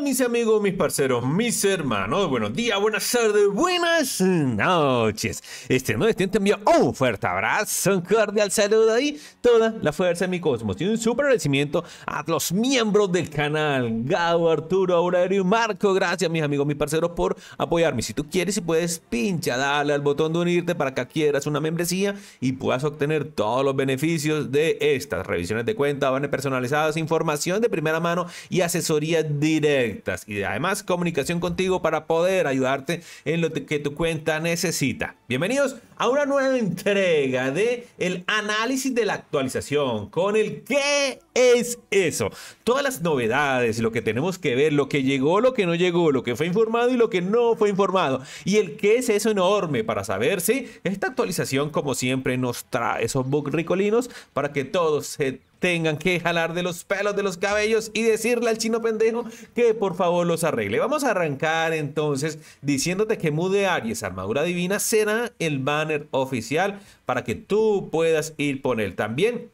mis amigos, mis parceros, mis hermanos, buenos días, buenas tardes, buenas noches. Este nuevo destino te envía un fuerte abrazo, un cordial saludo y toda la fuerza de mi cosmos. Y un súper agradecimiento a los miembros del canal, Gabo, Arturo, Aurelio y Marco. Gracias mis amigos, mis parceros por apoyarme. Si tú quieres y puedes, pincha, dale al botón de unirte para que adquieras una membresía y puedas obtener todos los beneficios de estas revisiones de cuenta, van personalizadas, información de primera mano y asesoría directa y además comunicación contigo para poder ayudarte en lo que tu cuenta necesita. Bienvenidos a una nueva entrega de el análisis de la actualización con el qué es eso. Todas las novedades, lo que tenemos que ver, lo que llegó, lo que no llegó, lo que fue informado y lo que no fue informado. Y el qué es eso enorme para saber si esta actualización como siempre nos trae esos bugs ricolinos para que todos se tengan que jalar de los pelos de los cabellos y decirle al chino pendejo que por favor los arregle. Vamos a arrancar entonces diciéndote que Mude Aries, armadura divina, será el más oficial para que tú puedas ir por él. También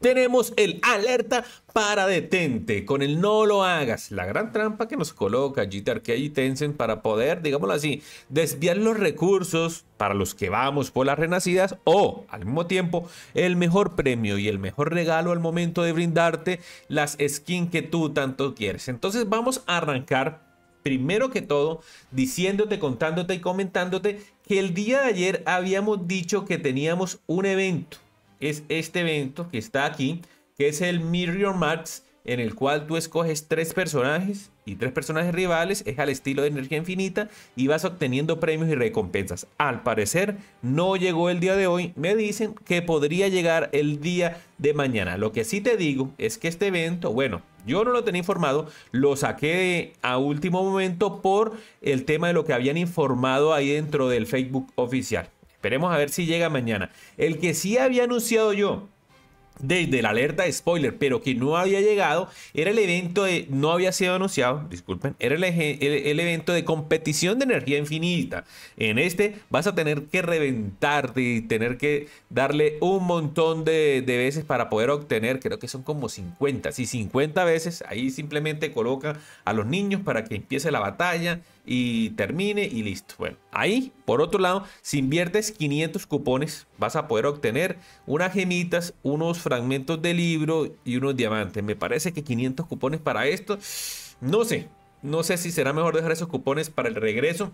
tenemos el alerta para detente con el no lo hagas. La gran trampa que nos coloca que y Tencent para poder, digámoslo así, desviar los recursos para los que vamos por las renacidas o al mismo tiempo el mejor premio y el mejor regalo al momento de brindarte las skins que tú tanto quieres. Entonces vamos a arrancar primero que todo, diciéndote, contándote y comentándote que el día de ayer habíamos dicho que teníamos un evento. Es este evento que está aquí, que es el Mirror Max en el cual tú escoges tres personajes y tres personajes rivales, es al estilo de energía infinita y vas obteniendo premios y recompensas. Al parecer no llegó el día de hoy, me dicen que podría llegar el día de mañana. Lo que sí te digo es que este evento, bueno, yo no lo tenía informado, lo saqué a último momento por el tema de lo que habían informado ahí dentro del Facebook oficial. Esperemos a ver si llega mañana. El que sí había anunciado yo, desde la alerta de spoiler, pero que no había llegado, era el evento de, no había sido anunciado, disculpen, era el, evento de competición de energía infinita. En este vas a tener que reventarte y tener que darle un montón de, veces para poder obtener, creo que son como 50, si 50 veces, ahí simplemente coloca a los niños para que empiece la batalla y termine y listo. Bueno, ahí, por otro lado, si inviertes 500 cupones, vas a poder obtener unas gemitas, unos fragmentos de libro y unos diamantes. Me parece que 500 cupones para esto, no sé, no sé si será mejor dejar esos cupones para el regreso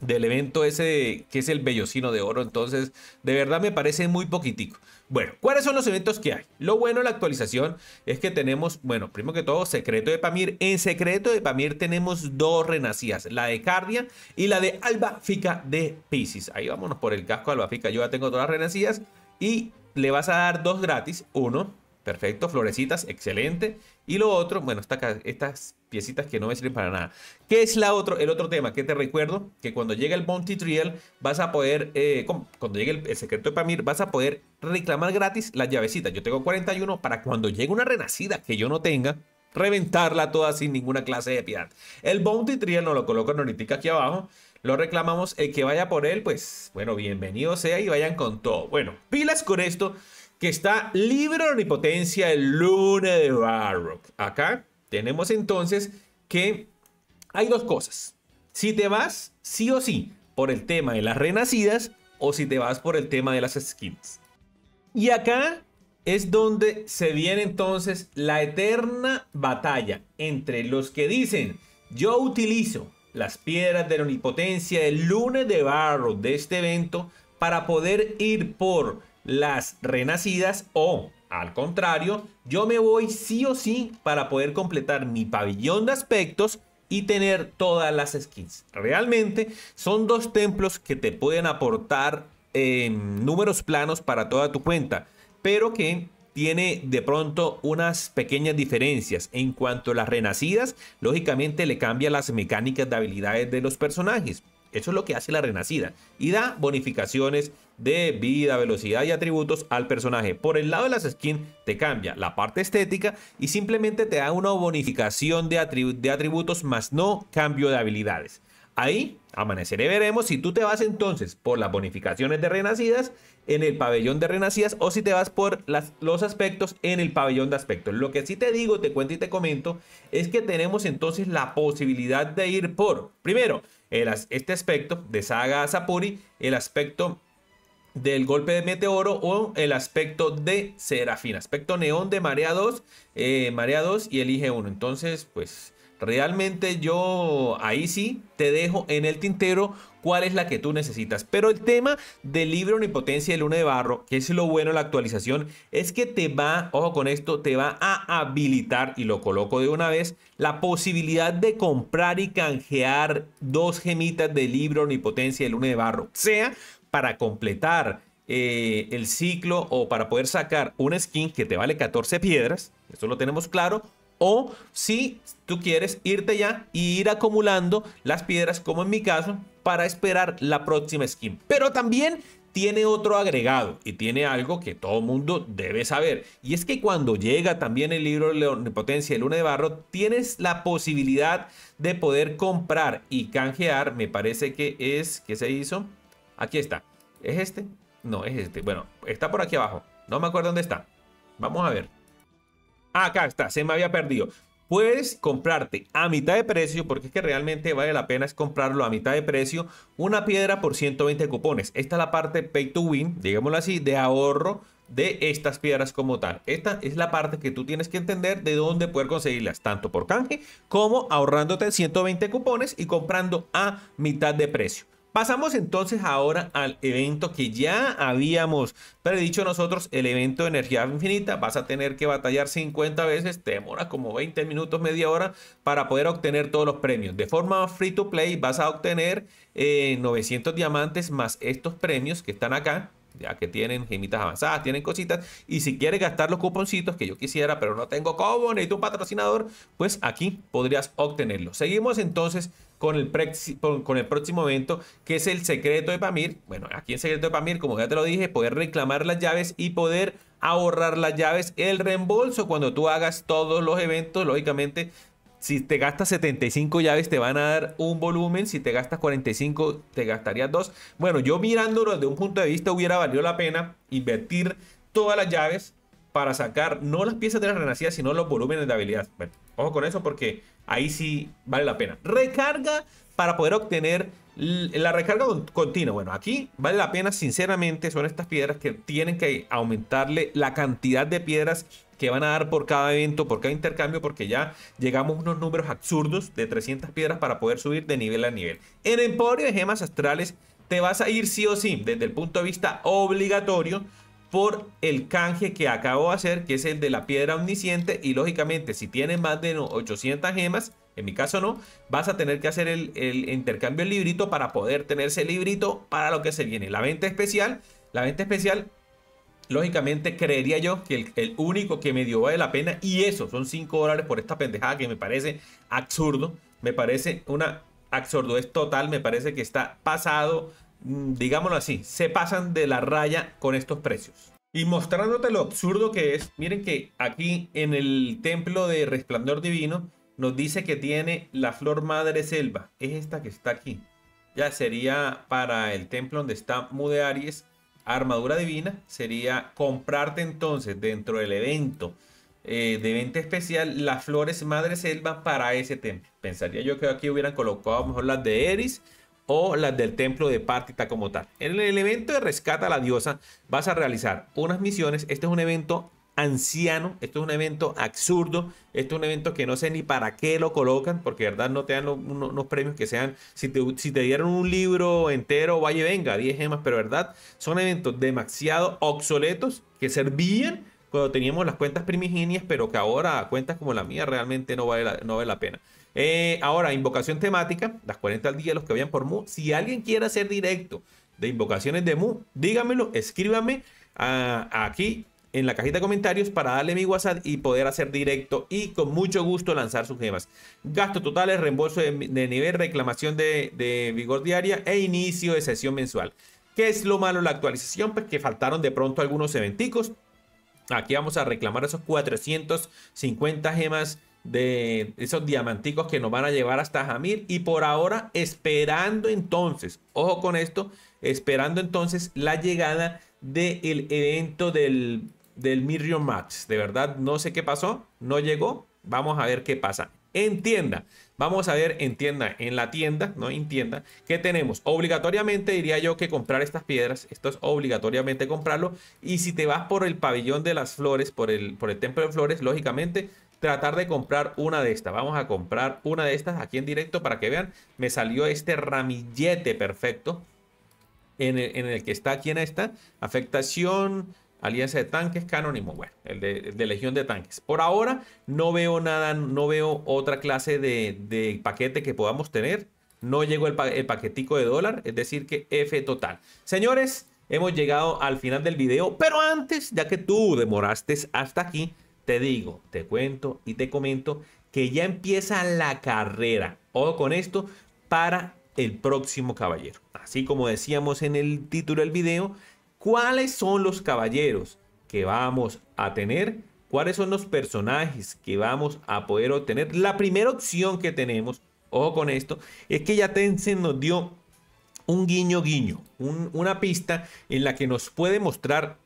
del evento ese que es el Bellocino de Oro. Entonces, de verdad me parece muy poquitico. Bueno, ¿cuáles son los eventos que hay? Lo bueno de la actualización es que tenemos, bueno, primero que todo, Secreto de Pamir. En Secreto de Pamir tenemos dos renacidas, la de Cardia y la de Alba Fica de Pisces. Ahí vámonos por el casco de Alba Fica. Yo ya tengo todas las renacidas y le vas a dar dos gratis. Uno, Perfecto, florecitas, excelente. Y lo otro, bueno, estas piecitas que no me sirven para nada. ¿Qué es la otro, el otro tema? Que te recuerdo que cuando llegue el Bounty Trial, vas a poder, eh, cuando llegue el, secreto de Pamir, vas a poder reclamar gratis las llavecitas. Yo tengo 41 para cuando llegue una renacida que yo no tenga, reventarla toda sin ninguna clase de piedad. El Bounty Trial no lo coloco ahorita aquí abajo. Lo reclamamos. El que vaya por él, pues bueno, bienvenido sea y vayan con todo. Bueno, pilas con esto que está libre de onipotencia el lunes de barro. Acá tenemos entonces que hay dos cosas. Si te vas, sí o sí, por el tema de las renacidas o si te vas por el tema de las skins. Y acá es donde se viene entonces la eterna batalla entre los que dicen, yo utilizo las piedras de la onipotencia el lunes de barro de este evento para poder ir por las renacidas o, al contrario, yo me voy sí o sí para poder completar mi pabellón de aspectos y tener todas las skins. Realmente son dos templos que te pueden aportar en números planos para toda tu cuenta, pero que tiene de pronto unas pequeñas diferencias. En cuanto a las renacidas, lógicamente le cambia las mecánicas de habilidades de los personajes. Eso es lo que hace la renacida y da bonificaciones de vida, velocidad y atributos al personaje. Por el lado de las skins te cambia la parte estética y simplemente te da una bonificación de, atributos más no cambio de habilidades. Ahí amaneceré veremos si tú te vas entonces por las bonificaciones de renacidas en el pabellón de renacidas o si te vas por los aspectos en el pabellón de aspectos. Lo que sí te digo, te cuento y te comento es que tenemos entonces la posibilidad de ir por, primero, este aspecto de Saga Sapuri, el aspecto del golpe de meteoro o el aspecto de serafín. Aspecto neón de marea 2, eh, marea 2 y elige 1. Entonces, pues realmente yo ahí sí te dejo en el tintero cuál es la que tú necesitas. Pero el tema del libro potencia de Luna de Barro, que es lo bueno de la actualización, es que te va, ojo con esto, te va a habilitar, y lo coloco de una vez, la posibilidad de comprar y canjear dos gemitas del libro potencia de Luna de Barro. Sea para completar eh, el ciclo o para poder sacar un skin que te vale 14 piedras, eso lo tenemos claro, o si tú quieres irte ya y ir acumulando las piedras, como en mi caso, para esperar la próxima skin. Pero también tiene otro agregado y tiene algo que todo mundo debe saber. Y es que cuando llega también el libro de potencia de Luna de Barro, tienes la posibilidad de poder comprar y canjear, me parece que es, que se hizo? Aquí está. ¿Es este? No, es este. Bueno, está por aquí abajo. No me acuerdo dónde está. Vamos a ver. acá está. Se me había perdido. Puedes comprarte a mitad de precio, porque es que realmente vale la pena es comprarlo a mitad de precio, una piedra por 120 cupones. Esta es la parte pay to win, digámoslo así, de ahorro de estas piedras como tal. Esta es la parte que tú tienes que entender de dónde poder conseguirlas, tanto por canje como ahorrándote 120 cupones y comprando a mitad de precio. Pasamos entonces ahora al evento que ya habíamos predicho nosotros, el evento de energía infinita. Vas a tener que batallar 50 veces, te demora como 20 minutos, media hora para poder obtener todos los premios. De forma free to play vas a obtener 900 eh, diamantes más estos premios que están acá ya que tienen gemitas avanzadas, tienen cositas. Y si quieres gastar los cuponcitos que yo quisiera, pero no tengo cómo, necesito un patrocinador, pues aquí podrías obtenerlos. Seguimos entonces con el, con el próximo evento, que es el secreto de Pamir. Bueno, aquí el secreto de Pamir, como ya te lo dije, poder reclamar las llaves y poder ahorrar las llaves. El reembolso cuando tú hagas todos los eventos, lógicamente si te gastas 75 llaves te van a dar un volumen, si te gastas 45 te gastarías dos. Bueno, yo mirándolo desde un punto de vista hubiera valido la pena invertir todas las llaves para sacar no las piezas de la renacida, sino los volúmenes de habilidad. ojo con eso porque ahí sí vale la pena. Recarga para poder obtener la recarga continua. Bueno, aquí vale la pena, sinceramente, son estas piedras que tienen que aumentarle la cantidad de piedras que van a dar por cada evento, por cada intercambio, porque ya llegamos a unos números absurdos de 300 piedras para poder subir de nivel a nivel. En Emporio de Gemas Astrales te vas a ir sí o sí, desde el punto de vista obligatorio, por el canje que acabo de hacer, que es el de la piedra omnisciente. Y lógicamente, si tienes más de 800 gemas, en mi caso no, vas a tener que hacer el, intercambio del librito para poder tener ese librito para lo que se viene. La venta especial, la venta especial, lógicamente creería yo que el, único que me dio vale la pena, y eso, son 5 dólares por esta pendejada que me parece absurdo, me parece una es total, me parece que está pasado Mm, digámoslo así, se pasan de la raya con estos precios. Y mostrándote lo absurdo que es, miren que aquí en el templo de resplandor divino nos dice que tiene la flor madre selva. Es esta que está aquí. Ya sería para el templo donde está Mude Aries, armadura divina. Sería comprarte entonces dentro del evento eh, de venta especial las flores madre selva para ese templo. Pensaría yo que aquí hubieran colocado mejor las de Eris o las del templo de Partita como tal. En el evento de rescata a la diosa vas a realizar unas misiones. Este es un evento anciano, esto es un evento absurdo, esto es un evento que no sé ni para qué lo colocan, porque de verdad no te dan unos premios que sean, si te, si te, dieron un libro entero, vaya venga, 10 gemas, pero verdad son eventos demasiado obsoletos que servían cuando teníamos las cuentas primigenias, pero que ahora cuentas como la mía realmente no vale no vale la pena. Eh, ahora, invocación temática, las 40 al día, los que habían por Mu. Si alguien quiere hacer directo de invocaciones de Mu, dígamelo, escríbame ah, aquí en la cajita de comentarios para darle mi WhatsApp y poder hacer directo y con mucho gusto lanzar sus gemas. Gasto totales, reembolso de, nivel, reclamación de, vigor diaria e inicio de sesión mensual. ¿Qué es lo malo la actualización? porque pues, faltaron de pronto algunos eventicos. Aquí vamos a reclamar esos 450 gemas de esos diamanticos que nos van a llevar hasta Jamir. Y por ahora esperando entonces, ojo con esto, esperando entonces la llegada del evento del, del Miriam Max De verdad, no sé qué pasó, no llegó. Vamos a ver qué pasa. En tienda, vamos a ver en tienda, en la tienda, no en tienda, ¿qué tenemos? Obligatoriamente diría yo que comprar estas piedras, esto es obligatoriamente comprarlo. Y si te vas por el pabellón de las flores, por el, por el templo de flores, lógicamente tratar de comprar una de estas. Vamos a comprar una de estas aquí en directo para que vean. Me salió este ramillete perfecto en el, que está aquí en esta. Afectación, alianza de tanques, canónimo, bueno, el de, legión de tanques. Por ahora no veo nada, no veo otra clase de, paquete que podamos tener. No llegó el paquetico de dólar, es decir que F total. Señores, hemos llegado al final del video, pero antes, ya que tú demoraste hasta aquí, te digo, te cuento y te comento que ya empieza la carrera. O con esto para el próximo caballero. Así como decíamos en el título del video, ¿cuáles son los caballeros que vamos a tener? ¿Cuáles son los personajes que vamos a poder obtener? La primera opción que tenemos, ojo con esto, es que ya Tencent nos dio un guiño guiño, una pista en la que nos puede mostrar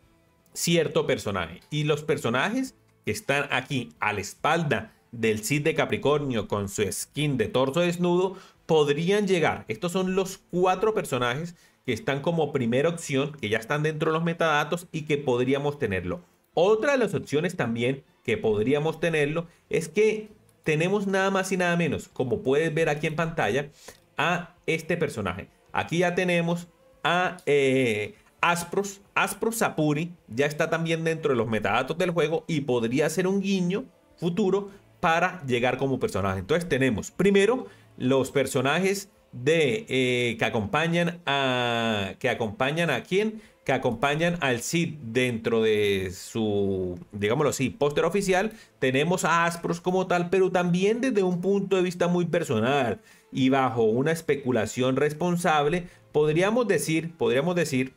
cierto personaje. Y los personajes que están aquí a la espalda del Cid de Capricornio con su skin de torso desnudo, podrían llegar. Estos son los cuatro personajes que están como primera opción, que ya están dentro de los metadatos y que podríamos tenerlo. Otra de las opciones también que podríamos tenerlo es que tenemos nada más y nada menos, como puedes ver aquí en pantalla, a este personaje. Aquí ya tenemos a eh, Aspros, Aspros Sapuri ya está también dentro de los metadatos del juego y podría ser un guiño futuro para llegar como personaje. Entonces tenemos primero los personajes de eh, que acompañan a que acompañan a quién que acompañan al Cid dentro de su, digámoslo así, póster oficial, tenemos a Aspros como tal, pero también desde un punto de vista muy personal y bajo una especulación responsable, podríamos decir, podríamos decir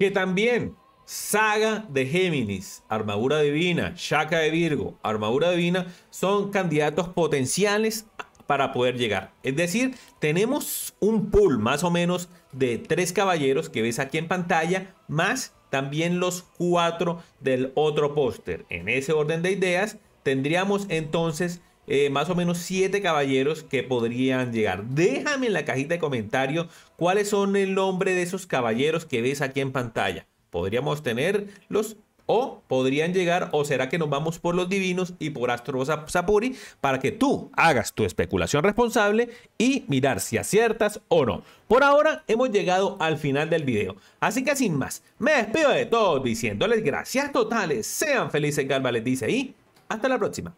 que también Saga de Géminis, Armadura Divina, Shaka de Virgo, Armadura Divina, son candidatos potenciales para poder llegar. Es decir, tenemos un pool más o menos de tres caballeros que ves aquí en pantalla, más también los cuatro del otro póster. En ese orden de ideas, tendríamos entonces eh, más o menos 7 caballeros que podrían llegar. Déjame en la cajita de comentarios cuáles son el nombre de esos caballeros que ves aquí en pantalla. Podríamos tenerlos o podrían llegar, o será que nos vamos por los divinos y por Astro Sapuri para que tú hagas tu especulación responsable y mirar si aciertas o no. Por ahora hemos llegado al final del video, así que sin más, me despido de todos diciéndoles gracias totales, sean felices, Galva les dice y hasta la próxima.